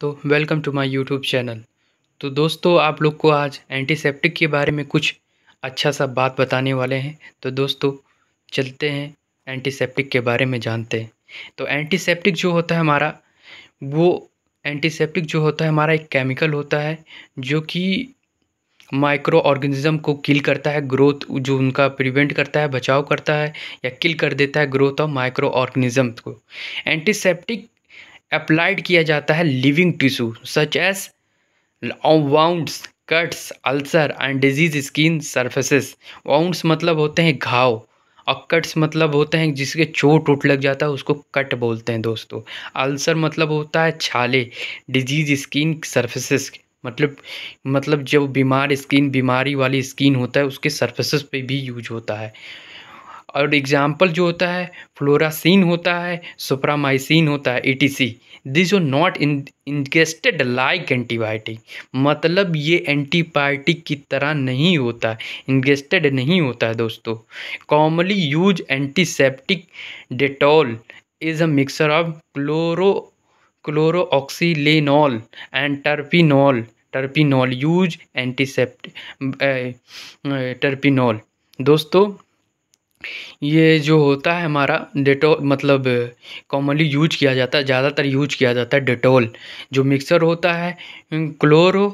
दोस्तों welcome to my YouTube channel तो दोस्तों आप लोग को आज एंटीसेप्टिक के बारे में कुछ अच्छा सा बात बताने वाले हैं तो दोस्तों चलते हैं एंटीसेप्टिक के बारे में जानते हैं तो एंटीसेप्टिक जो होता है हमारा वो एंटीसेप्टिक जो होता है हमारा एक केमिकल होता है जो कि माइक्रो ऑर्गेनिज़म को किल करता है ग्रोथ जो उनका प्रिवेंट करता है बचाव करता है या किल कर देता है ग्रोथ ऑफ माइक्रो ऑर्गेनिज़म को एंटीसेप्टिक अप्लाइड किया जाता है living tissue such as wounds cuts ulcer and disease skin surfaces wounds मतलब होते हैं घाव और कट्स मतलब होते हैं जिसके चोट वोट लग जाता है उसको कट बोलते हैं दोस्तों अल्सर मतलब होता है छाले डिजीज स्किन सर्फेसिस मतलब मतलब जब बीमार स्किन बीमारी वाली स्किन होता है उसके सर्फेसिस पे भी यूज होता है और एग्जाम्पल जो होता है फ्लोरासिन होता है सुप्रामाइसिन होता है etc this are not in ingested like antibiotic मतलब ये एंटीबायोटिक की तरह नहीं होता इंगेस्टेड नहीं होता है दोस्तों commonly use antiseptic Dettol is a mixer of chloro chloroxylenol and terpineol terpineol use antiseptic terpineol दोस्तों ये जो होता है हमारा डेटो मतलब कॉमनली यूज किया जाता है ज़्यादातर यूज किया जाता है डेटोल जो मिक्सर होता है क्लोरो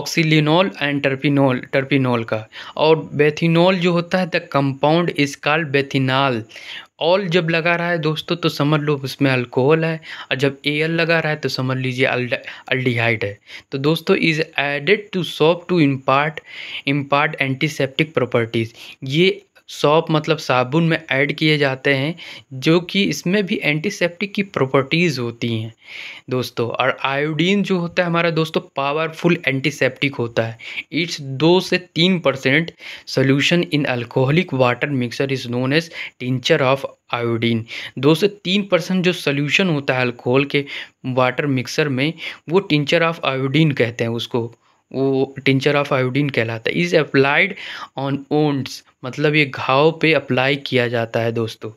ऑक्सीलिनोल एंड टर्पिनोल टर्पिनोल का और बेथिनोल जो होता है the compound is called bithionol all जब लगा रहा है दोस्तों तो समझ लो उसमें अल्कोहल है और जब एयल लगा रहा है तो समझ लीजिए अल्डिहाइड है तो दोस्तों is added to soap to impart impart antiseptic properties ये सॉप मतलब साबुन में ऐड किए जाते हैं जो कि इसमें भी एंटीसेप्टिक की प्रॉपर्टीज़ होती हैं दोस्तों और आयोडीन जो होता है हमारा दोस्तों पावरफुल एंटीसेप्टिक होता है इट्स दो से तीन percent solution in alcoholic water mixer is known as tincture of iodine दो से तीन परसेंट जो सोल्यूशन होता है अल्कोहल के वाटर मिक्सर में वो टिंचर ऑफ आयोडीन कहते हैं उसको वो टिंचर ऑफ आयोडीन कहलाता है इज़ अप्लाइड ऑन ओन्ड्स मतलब ये घाव पे अप्लाई किया जाता है दोस्तों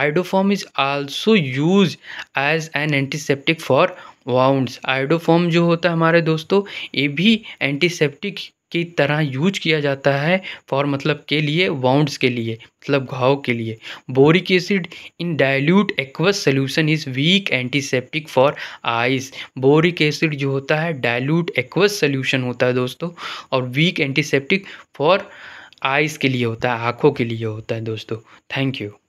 iodoform is also use as an antiseptic for wounds iodoform जो होता है हमारे दोस्तों ये भी एंटीसेप्टिक की तरह यूज किया जाता है फॉर मतलब के लिए वाउंड्स के लिए मतलब घाव के लिए boric acid in dilute aqueous solution is weak antiseptic for eyes boric acid जो होता है डाइल्यूट एक्वस सोल्यूशन होता है दोस्तों और वीक एंटीसेप्टिक फॉर आइस के लिए होता है आँखों के लिए होता है दोस्तों थैंक यू